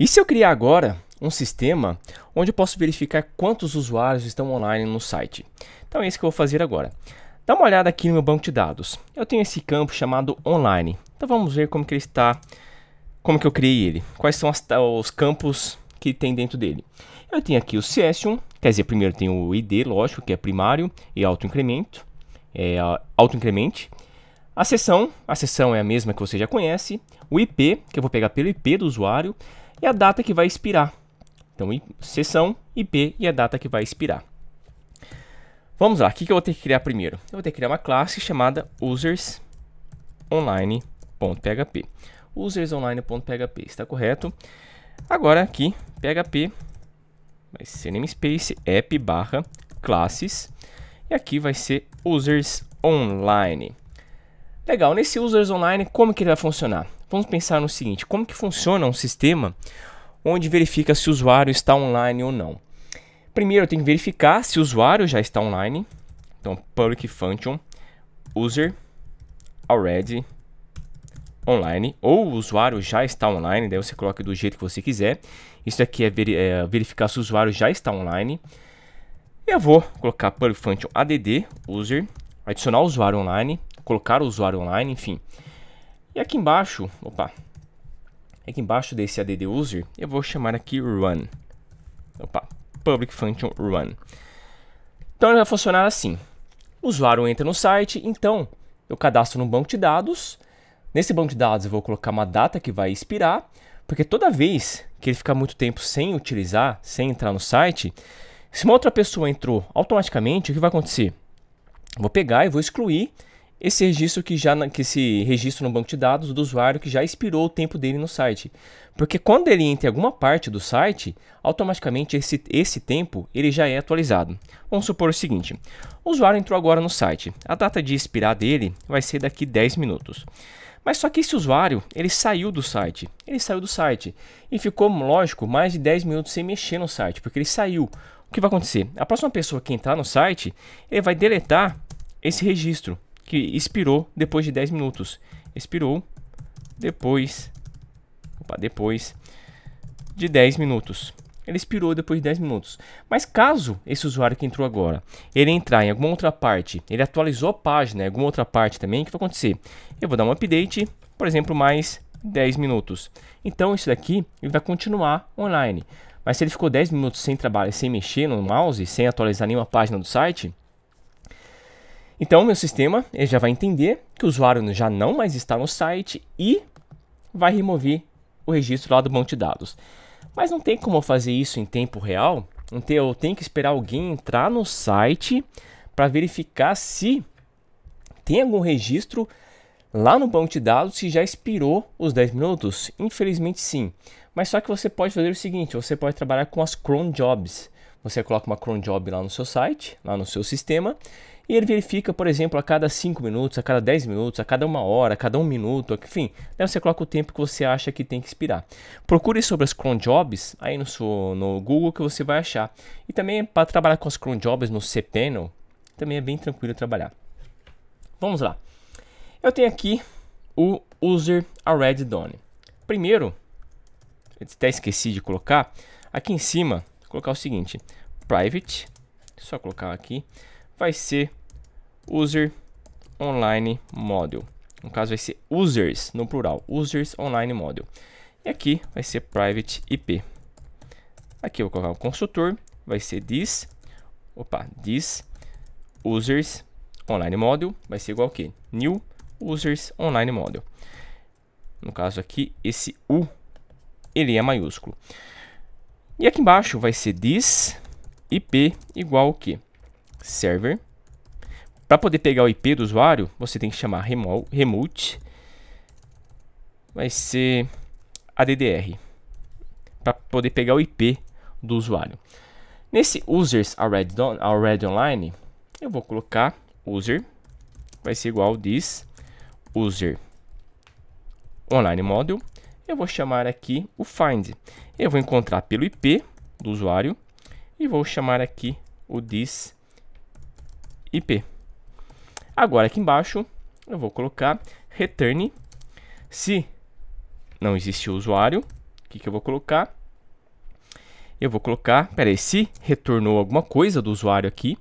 E se eu criar agora um sistema onde eu posso verificar quantos usuários estão online no site? Então é isso que eu vou fazer agora. Dá uma olhada aqui no meu banco de dados. Eu tenho esse campo chamado online. Então vamos ver como que ele está, como que eu criei ele. Quais são as, os campos que tem dentro dele. Eu tenho aqui o CS1, quer dizer, primeiro tem o ID, lógico, que é primário e autoincremento, é, autoincremente. A sessão, a sessão é a mesma que você já conhece, o IP, que eu vou pegar pelo IP do usuário, e a data que vai expirar. Então, sessão, IP e a data que vai expirar. Vamos lá, o que, eu vou ter que criar primeiro? Eu vou ter que criar uma classe chamada usersOnline.php. usersOnline.php, está correto? Agora aqui, php, vai ser namespace, app barra, classes, e aqui vai ser usersOnline.php. Legal, nesse Users Online, como que ele vai funcionar? Vamos pensar no seguinte, como que funciona um sistema onde verifica se o usuário está online ou não. Primeiro eu tenho que verificar se o usuário já está online. Então, public function user already online ou o usuário já está online, daí você coloca do jeito que você quiser. Isso aqui é, ver, é verificar se o usuário já está online. Eu vou colocar public function add user, adicionar o usuário online colocar o usuário online, enfim. E aqui embaixo, opa, aqui embaixo desse add user, eu vou chamar aqui run. Opa, public function run. Então ele vai funcionar assim. O usuário entra no site, então eu cadastro no banco de dados. Nesse banco de dados eu vou colocar uma data que vai expirar, porque toda vez que ele ficar muito tempo sem utilizar, sem entrar no site, se uma outra pessoa entrou automaticamente, o que vai acontecer? Vou pegar e vou excluir esse registro que já que esse registro no banco de dados do usuário que já expirou o tempo dele no site. Porque quando ele entra em alguma parte do site, automaticamente esse, esse tempo ele já é atualizado. Vamos supor o seguinte: o usuário entrou agora no site. A data de expirar dele vai ser daqui 10 minutos. Mas só que esse usuário, ele saiu do site. Ele saiu do site e ficou, lógico, mais de 10 minutos sem mexer no site, porque ele saiu. O que vai acontecer? A próxima pessoa que entrar no site, ele vai deletar esse registro que expirou depois de 10 minutos. Expirou depois. Opa, depois de 10 minutos. Ele expirou depois de 10 minutos. Mas caso esse usuário que entrou agora, ele entrar em alguma outra parte, ele atualizou a página, em alguma outra parte também, o que vai acontecer? Eu vou dar um update, por exemplo, mais 10 minutos. Então isso daqui ele vai continuar online. Mas se ele ficou 10 minutos sem trabalho, sem mexer no mouse, sem atualizar nenhuma página do site, então, meu sistema ele já vai entender que o usuário já não mais está no site e vai remover o registro lá do banco de dados. Mas não tem como fazer isso em tempo real. tem, então, eu tenho que esperar alguém entrar no site para verificar se tem algum registro lá no banco de dados se já expirou os 10 minutos. Infelizmente sim. Mas só que você pode fazer o seguinte, você pode trabalhar com as cron jobs. Você coloca uma cron job lá no seu site, lá no seu sistema, e ele verifica, por exemplo, a cada 5 minutos, a cada 10 minutos, a cada uma hora, a cada um minuto, enfim. Daí né, você coloca o tempo que você acha que tem que expirar. Procure sobre as cron jobs aí no, seu, no Google que você vai achar. E também para trabalhar com as cron jobs no cPanel, também é bem tranquilo trabalhar. Vamos lá. Eu tenho aqui o user already done. Primeiro, até esqueci de colocar, aqui em cima, colocar o seguinte, private, só colocar aqui, vai ser user online model. No caso vai ser users no plural, users online model. E aqui vai ser private IP. Aqui eu vou colocar o construtor, vai ser this, opa, this users online model, vai ser igual que new users online model. No caso aqui, esse U, ele é maiúsculo. E aqui embaixo vai ser this IP igual que server para poder pegar o IP do usuário, você tem que chamar remote. Vai ser ADDR. Para poder pegar o IP do usuário. Nesse users already, already online, eu vou colocar user. Vai ser igual this user online model. Eu vou chamar aqui o find. Eu vou encontrar pelo IP do usuário e vou chamar aqui o this IP. Agora aqui embaixo eu vou colocar return. Se não existe o usuário, o que, que eu vou colocar? Eu vou colocar, peraí, se retornou alguma coisa do usuário aqui,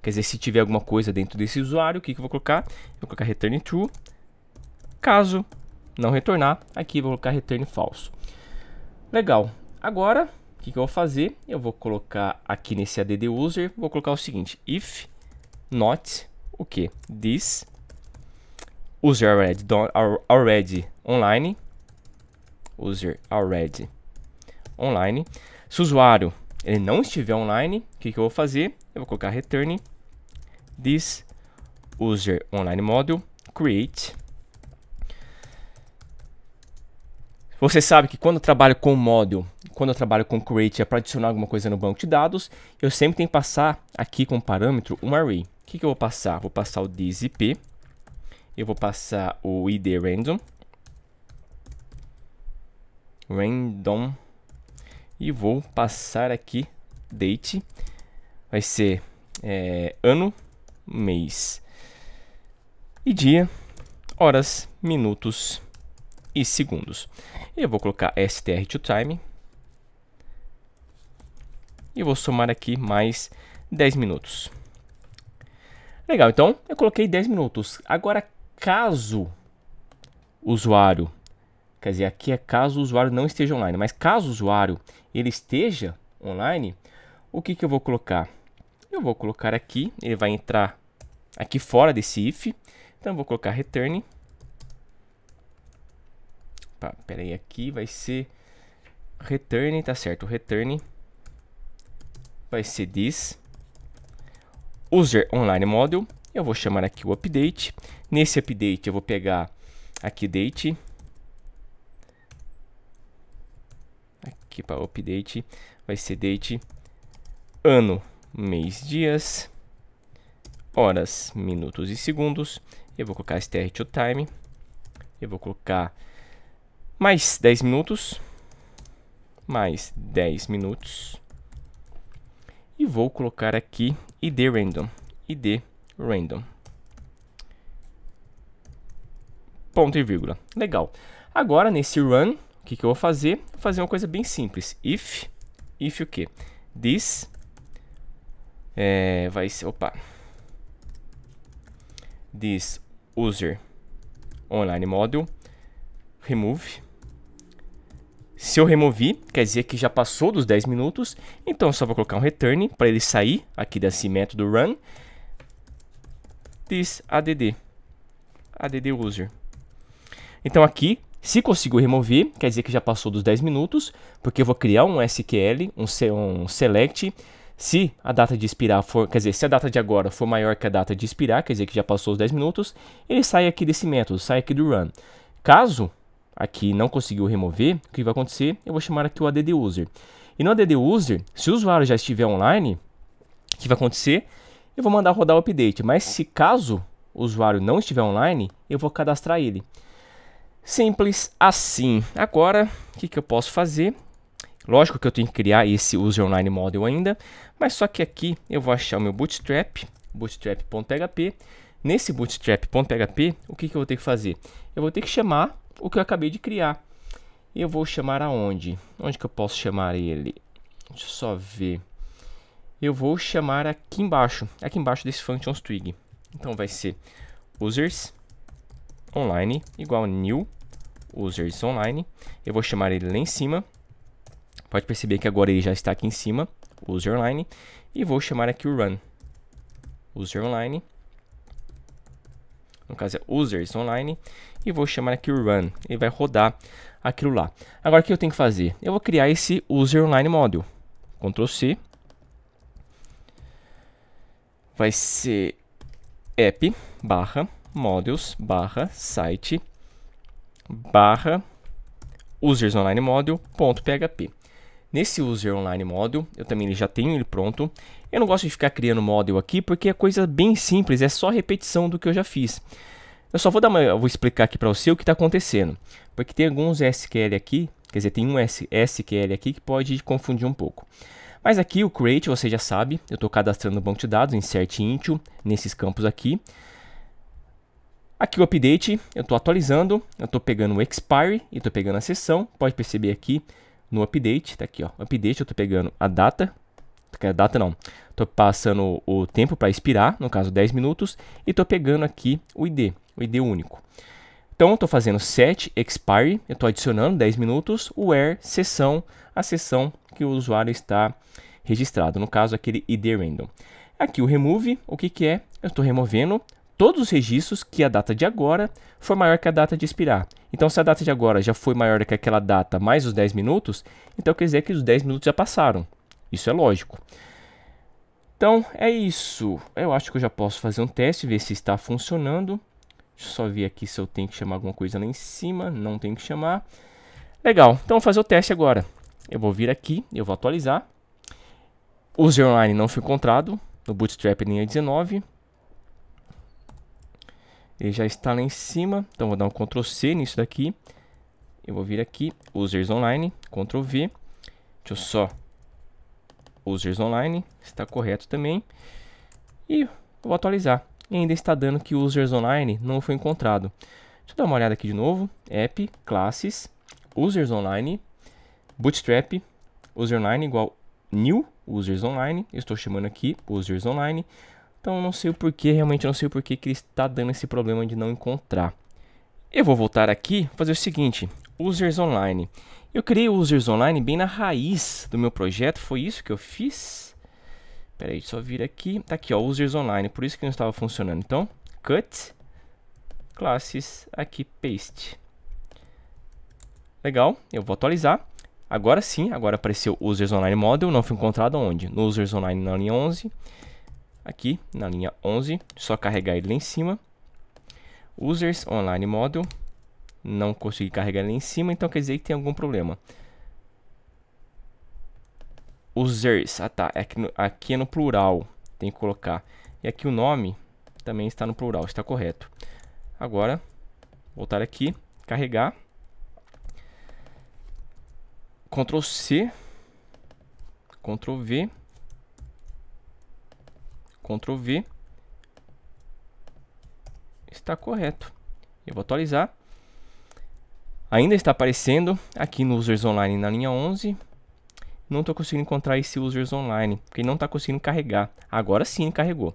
quer dizer, se tiver alguma coisa dentro desse usuário, o que, que eu vou colocar? Eu vou colocar return true. Caso não retornar, aqui eu vou colocar return falso. Legal. Agora, o que, que eu vou fazer? Eu vou colocar aqui nesse add user, vou colocar o seguinte, if not o que? This user already, already online. User already online. Se o usuário ele não estiver online, o que, que eu vou fazer? Eu vou colocar return this user online model create. Você sabe que quando eu trabalho com model, quando eu trabalho com create é para adicionar alguma coisa no banco de dados, eu sempre tenho que passar aqui com parâmetro um array. O que, que eu vou passar? Vou passar o DZP. Eu vou passar o id random. Random. E vou passar aqui date. Vai ser é, ano, mês e dia, horas, minutos e segundos. Eu vou colocar str to time. E vou somar aqui mais 10 minutos. Legal, então eu coloquei 10 minutos. Agora, caso o usuário, quer dizer, aqui é caso o usuário não esteja online, mas caso o usuário ele esteja online, o que, que eu vou colocar? Eu vou colocar aqui, ele vai entrar aqui fora desse if, então eu vou colocar return. peraí pera aí, aqui vai ser return, tá certo, return vai ser this user online model, eu vou chamar aqui o update. Nesse update eu vou pegar aqui date. Aqui para update vai ser date ano, mês, dias, horas, minutos e segundos. Eu vou colocar str to time. Eu vou colocar mais 10 minutos. Mais 10 minutos. E vou colocar aqui id random, id random. Ponto e vírgula. Legal. Agora, nesse run, o que, que eu vou fazer? Vou fazer uma coisa bem simples. If, if o que This é, vai ser, opa. This user online model remove se eu removi, quer dizer que já passou dos 10 minutos, então eu só vou colocar um return para ele sair aqui desse método run this add, add user. Então aqui, se consigo remover, quer dizer que já passou dos 10 minutos, porque eu vou criar um SQL, um, um select, se a data de expirar for, quer dizer, se a data de agora for maior que a data de expirar, quer dizer que já passou os 10 minutos, ele sai aqui desse método, sai aqui do run. Caso aqui não conseguiu remover, o que vai acontecer? Eu vou chamar aqui o ADD User. E no ADD User, se o usuário já estiver online, o que vai acontecer? Eu vou mandar rodar o update, mas se caso o usuário não estiver online, eu vou cadastrar ele. Simples assim. Agora, o que, que eu posso fazer? Lógico que eu tenho que criar esse User Online Model ainda, mas só que aqui eu vou achar o meu Bootstrap, bootstrap.php. Nesse bootstrap.php, o que, que eu vou ter que fazer? Eu vou ter que chamar o que eu acabei de criar. E eu vou chamar aonde? Onde que eu posso chamar ele? Deixa eu só ver. Eu vou chamar aqui embaixo, aqui embaixo desse functions twig. Então vai ser users online igual new users online. Eu vou chamar ele lá em cima. Pode perceber que agora ele já está aqui em cima, user online, e vou chamar aqui o run user online no caso é users é online, e vou chamar aqui o run, ele vai rodar aquilo lá. Agora o que eu tenho que fazer? Eu vou criar esse user online module Ctrl C, vai ser app barra models barra site barra php nesse user online model, eu também já tenho ele pronto. Eu não gosto de ficar criando model aqui porque é coisa bem simples, é só repetição do que eu já fiz. Eu só vou dar uma, vou explicar aqui para você o que está acontecendo, porque tem alguns SQL aqui, quer dizer, tem um SQL aqui que pode confundir um pouco. Mas aqui o create, você já sabe, eu estou cadastrando o banco de dados, insert into, nesses campos aqui. Aqui o update, eu estou atualizando, eu estou pegando o expire e estou pegando a sessão. Pode perceber aqui no update, tá aqui, ó, update, eu tô pegando a data, a data não, tô passando o tempo para expirar, no caso 10 minutos, e tô pegando aqui o ID, o ID único. Então, estou fazendo set expire, eu estou adicionando 10 minutos, where sessão, a sessão que o usuário está registrado, no caso aquele id random. Aqui o remove, o que, que é? Eu estou removendo todos os registros que a data de agora for maior que a data de expirar. Então, se a data de agora já foi maior que aquela data mais os 10 minutos, então quer dizer que os 10 minutos já passaram. Isso é lógico. Então, é isso. Eu acho que eu já posso fazer um teste, ver se está funcionando. Deixa eu só ver aqui se eu tenho que chamar alguma coisa lá em cima. Não tenho que chamar. Legal, então vou fazer o teste agora. Eu vou vir aqui, eu vou atualizar. O zero online não foi encontrado no Bootstrap linha 19. Ele já está lá em cima. Então vou dar um Ctrl C nisso daqui. Eu vou vir aqui, users online, Ctrl V. Deixa eu só users online, está correto também. E vou atualizar. E ainda está dando que users online não foi encontrado. Deixa eu dar uma olhada aqui de novo. App, classes, users online, bootstrap, user online igual new, users online. estou chamando aqui users online. Então não sei o porquê, realmente não sei o porquê que ele está dando esse problema de não encontrar. Eu vou voltar aqui fazer o seguinte, users online. Eu criei o users online bem na raiz do meu projeto, foi isso que eu fiz. Pera aí, só vir aqui. Tá aqui, ó, users online, por isso que não estava funcionando. Então, cut, classes, aqui, paste. Legal, eu vou atualizar. Agora sim, agora apareceu users online model, não foi encontrado onde? No users online na linha 11 aqui na linha 11, só carregar ele lá em cima. Users Online Model, não consegui carregar ele lá em cima, então quer dizer que tem algum problema. Users, ah tá, aqui, é no, aqui é no plural, tem que colocar. E aqui o nome também está no plural, está correto. Agora, voltar aqui, carregar. Ctrl C, Ctrl V Ctrl V, está correto. Eu vou atualizar. Ainda está aparecendo aqui no Users Online na linha 11. Não estou conseguindo encontrar esse Users Online, porque não está conseguindo carregar. Agora sim carregou.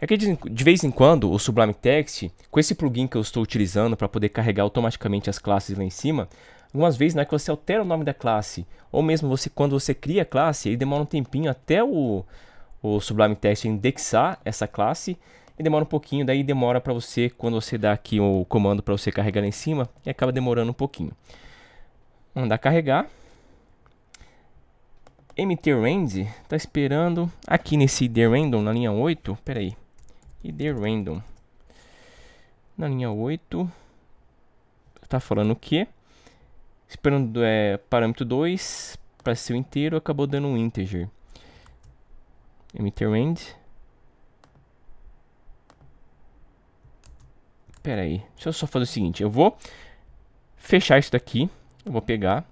É que de vez em quando o Sublime Text, com esse plugin que eu estou utilizando para poder carregar automaticamente as classes lá em cima, algumas vezes na né, que você altera o nome da classe, ou mesmo você quando você cria a classe, ele demora um tempinho até o o Sublime Text é indexar essa classe e demora um pouquinho, daí demora para você, quando você dá aqui o comando para você carregar lá em cima, e acaba demorando um pouquinho. Mandar carregar. MTRand está esperando aqui nesse random na linha 8, peraí, random na linha 8, está falando o que? Esperando é, parâmetro 2 para ser o inteiro, acabou dando um integer. Emitter End. Pera aí. Deixa eu só fazer o seguinte. Eu vou fechar isso daqui. Eu vou pegar.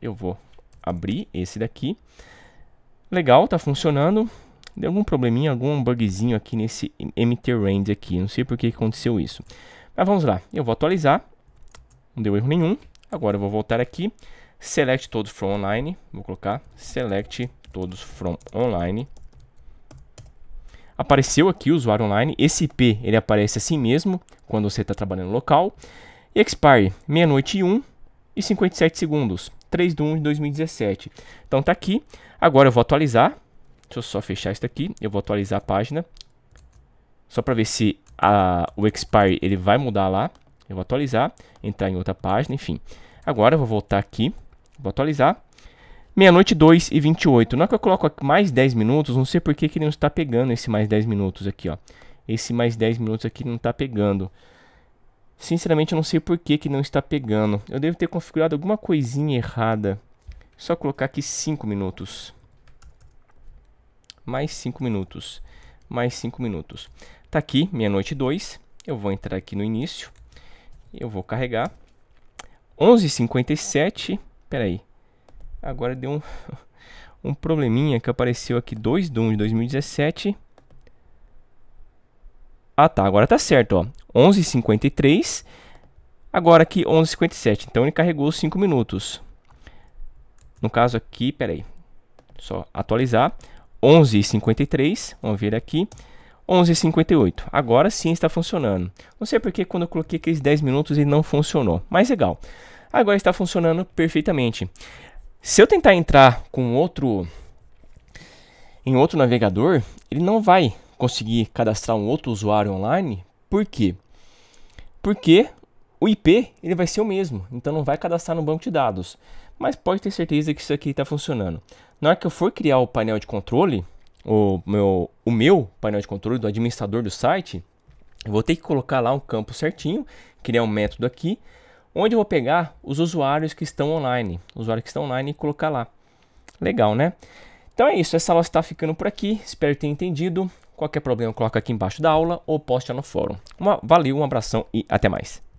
Eu vou abrir esse daqui. Legal, tá funcionando. Deu algum probleminha, algum bugzinho aqui nesse emitter range aqui. Não sei por que aconteceu isso. Mas vamos lá. Eu vou atualizar. Não deu erro nenhum. Agora eu vou voltar aqui. Select todos from online. Vou colocar select todos from online. Apareceu aqui o usuário online. Esse IP ele aparece assim mesmo quando você está trabalhando local. Expire meia-noite e 1 e 57 segundos. 3 de 1 de 2017. Então tá aqui. Agora eu vou atualizar. Deixa eu só fechar isso aqui. Eu vou atualizar a página. Só para ver se a, o expire ele vai mudar lá. Eu vou atualizar, entrar em outra página, enfim. Agora eu vou voltar aqui, vou atualizar. Meia-noite 2 e 28. Na hora que eu coloco aqui mais 10 minutos, não sei por que, que ele não está pegando esse mais 10 minutos aqui, ó. Esse mais 10 minutos aqui não está pegando. Sinceramente, eu não sei por que, que não está pegando. Eu devo ter configurado alguma coisinha errada. Só colocar aqui 5 minutos. Mais 5 minutos. Mais 5 minutos. Tá aqui, meia-noite 2. Eu vou entrar aqui no início. Eu vou carregar. 11h57. Peraí. Agora deu um, um probleminha que apareceu aqui. Dois Doom de 2017. Ah tá, agora tá certo, ó. 11h53. Agora aqui 11h57. Então ele carregou 5 minutos. No caso aqui, peraí. Só atualizar. 11h53. Vamos ver aqui. 11h58. Agora sim está funcionando. Não sei porque quando eu coloquei aqueles 10 minutos ele não funcionou. Mas legal. Agora está funcionando perfeitamente. Se eu tentar entrar com outro em outro navegador, ele não vai conseguir cadastrar um outro usuário online. Por quê? Porque o IP ele vai ser o mesmo, então não vai cadastrar no banco de dados. Mas pode ter certeza que isso aqui está funcionando. Na hora que eu for criar o painel de controle, o meu, o meu painel de controle do administrador do site, eu vou ter que colocar lá um campo certinho, criar um método aqui onde eu vou pegar os usuários que estão online, usuários que estão online e colocar lá. Legal, né? Então é isso, essa aula está ficando por aqui, espero ter entendido. Qualquer problema coloca aqui embaixo da aula ou poste no fórum. Uma, valeu, um abração e até mais.